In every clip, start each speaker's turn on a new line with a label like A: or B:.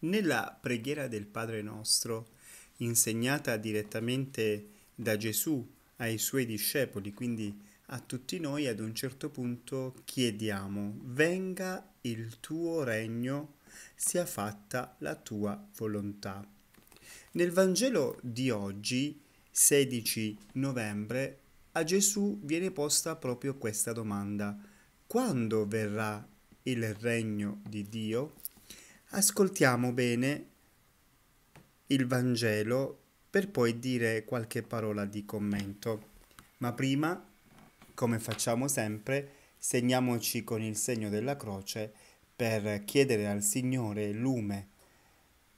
A: Nella preghiera del Padre nostro, insegnata direttamente da Gesù ai suoi discepoli, quindi a tutti noi, ad un certo punto chiediamo, venga il tuo regno, sia fatta la tua volontà. Nel Vangelo di oggi, 16 novembre, a Gesù viene posta proprio questa domanda. Quando verrà il regno di Dio? Ascoltiamo bene il Vangelo per poi dire qualche parola di commento. Ma prima, come facciamo sempre, segniamoci con il segno della croce per chiedere al Signore lume,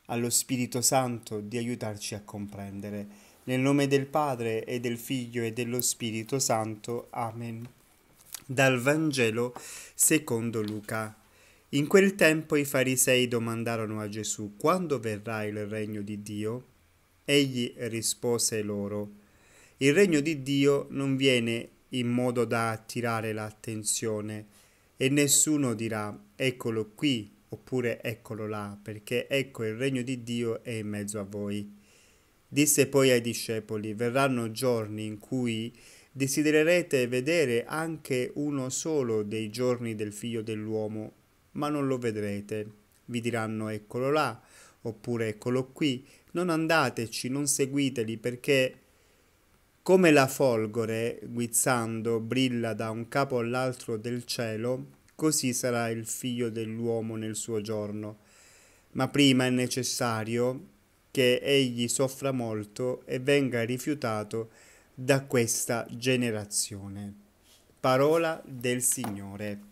A: allo Spirito Santo di aiutarci a comprendere. Nel nome del Padre e del Figlio e dello Spirito Santo. Amen. Dal Vangelo secondo Luca. In quel tempo i farisei domandarono a Gesù quando verrà il regno di Dio? Egli rispose loro Il regno di Dio non viene in modo da attirare l'attenzione e nessuno dirà eccolo qui oppure eccolo là, perché ecco il regno di Dio è in mezzo a voi. Disse poi ai discepoli verranno giorni in cui desidererete vedere anche uno solo dei giorni del figlio dell'uomo ma non lo vedrete. Vi diranno eccolo là, oppure eccolo qui. Non andateci, non seguiteli perché come la folgore, guizzando, brilla da un capo all'altro del cielo, così sarà il figlio dell'uomo nel suo giorno. Ma prima è necessario che egli soffra molto e venga rifiutato da questa generazione. Parola del Signore.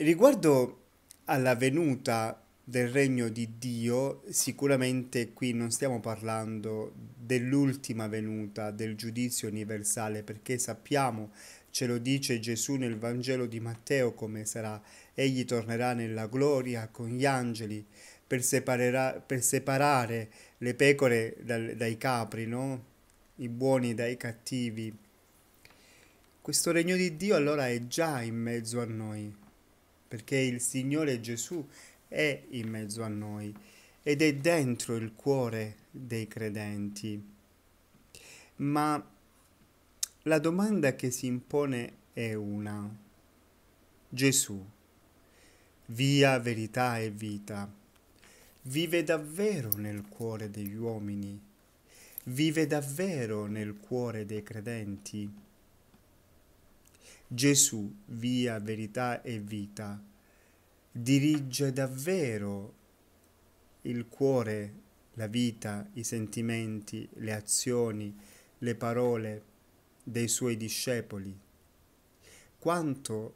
A: Riguardo alla venuta del regno di Dio, sicuramente qui non stiamo parlando dell'ultima venuta del giudizio universale, perché sappiamo, ce lo dice Gesù nel Vangelo di Matteo, come sarà, egli tornerà nella gloria con gli angeli per, per separare le pecore dal, dai capri, no? i buoni dai cattivi. Questo regno di Dio allora è già in mezzo a noi perché il Signore Gesù è in mezzo a noi ed è dentro il cuore dei credenti. Ma la domanda che si impone è una. Gesù, via, verità e vita, vive davvero nel cuore degli uomini, vive davvero nel cuore dei credenti. Gesù, via, verità e vita, dirige davvero il cuore, la vita, i sentimenti, le azioni, le parole dei suoi discepoli. Quanto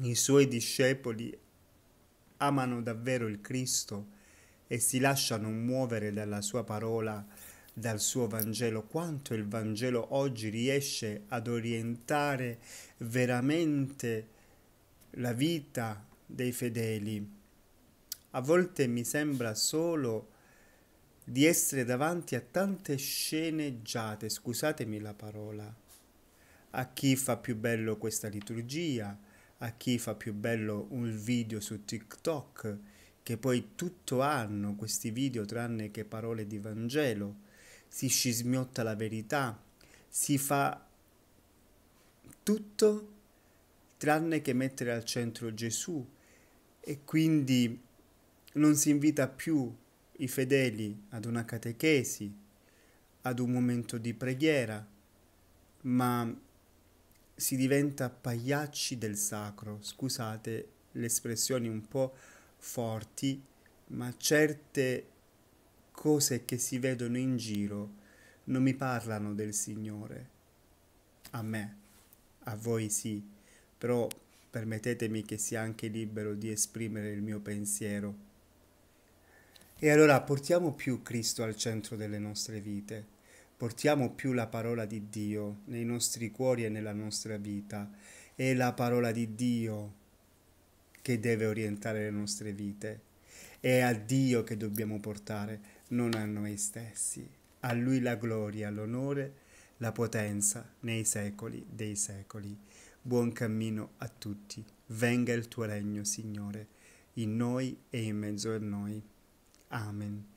A: i suoi discepoli amano davvero il Cristo e si lasciano muovere dalla sua parola dal suo Vangelo, quanto il Vangelo oggi riesce ad orientare veramente la vita dei fedeli. A volte mi sembra solo di essere davanti a tante sceneggiate, scusatemi la parola, a chi fa più bello questa liturgia, a chi fa più bello un video su TikTok, che poi tutto hanno questi video tranne che parole di Vangelo si scismiotta la verità, si fa tutto tranne che mettere al centro Gesù e quindi non si invita più i fedeli ad una catechesi, ad un momento di preghiera, ma si diventa pagliacci del sacro. Scusate le espressioni un po' forti, ma certe cose che si vedono in giro non mi parlano del Signore. A me, a voi sì, però permettetemi che sia anche libero di esprimere il mio pensiero. E allora portiamo più Cristo al centro delle nostre vite, portiamo più la parola di Dio nei nostri cuori e nella nostra vita. È la parola di Dio che deve orientare le nostre vite è a Dio che dobbiamo portare, non a noi stessi. A Lui la gloria, l'onore, la potenza nei secoli dei secoli. Buon cammino a tutti. Venga il tuo regno, Signore, in noi e in mezzo a noi. Amen.